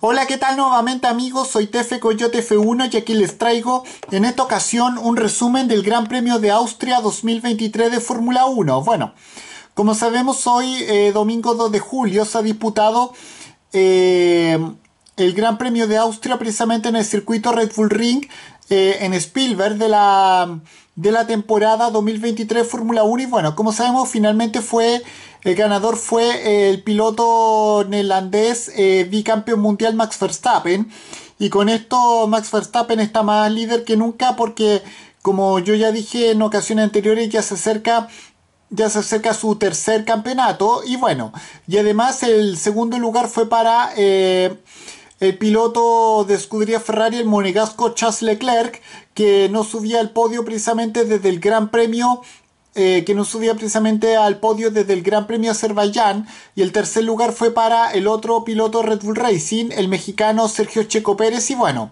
Hola, ¿qué tal nuevamente amigos? Soy Tefe Coyote F1 y aquí les traigo en esta ocasión un resumen del Gran Premio de Austria 2023 de Fórmula 1. Bueno, como sabemos hoy, eh, domingo 2 de julio, se ha disputado eh, el Gran Premio de Austria precisamente en el circuito Red Bull Ring eh, en Spielberg de la, de la temporada 2023 Fórmula 1 y bueno, como sabemos finalmente fue el ganador fue eh, el piloto neerlandés eh, bicampeón mundial Max Verstappen. Y con esto Max Verstappen está más líder que nunca porque, como yo ya dije en ocasiones anteriores, ya se acerca ya se acerca su tercer campeonato y bueno, y además el segundo lugar fue para eh, el piloto de escudería Ferrari, el monegasco Charles Leclerc, que no subía al podio precisamente desde el Gran Premio eh, que nos subía precisamente al podio desde el Gran Premio Azerbaiyán y el tercer lugar fue para el otro piloto Red Bull Racing, el mexicano Sergio Checo Pérez y bueno,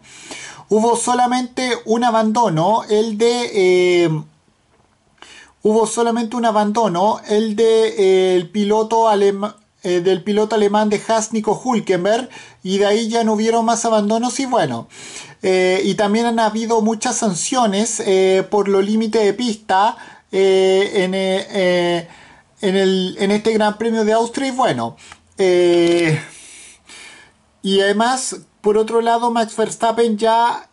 hubo solamente un abandono, el de... Eh, hubo solamente un abandono, el de eh, el piloto del piloto alemán de Haas, Hulkenberg, y de ahí ya no hubieron más abandonos y bueno, y también han habido muchas sanciones por lo límite de pista, eh, eh, eh, en, este Gran Premio de Austria. Y bueno, y además, por otro lado, Max Verstappen ya,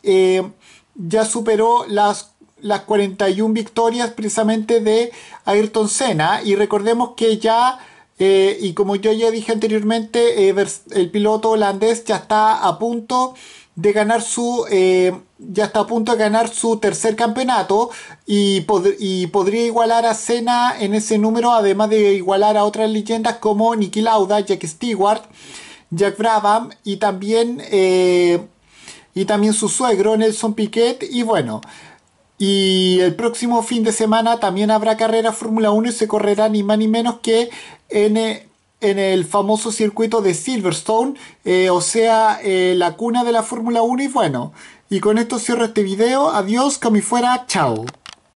ya superó las las 41 victorias precisamente de Ayrton Senna y recordemos que ya eh, y como yo ya dije anteriormente, el piloto holandés ya está a punto de ganar su eh, ya está a punto de ganar su tercer campeonato y, podría igualar a Senna en ese número, además de igualar a otras leyendas como nicky Lauda, Jack Stewart, Jack Brabham y también eh, y también su suegro Nelson Piquet y bueno. Y el próximo fin de semana también habrá carrera Fórmula 1 y se correrá ni más ni menos que en, el famoso circuito de Silverstone, eh, o sea, eh, la cuna de la Fórmula 1 y bueno. Y con esto cierro este video. Adiós, que fuera. Chao.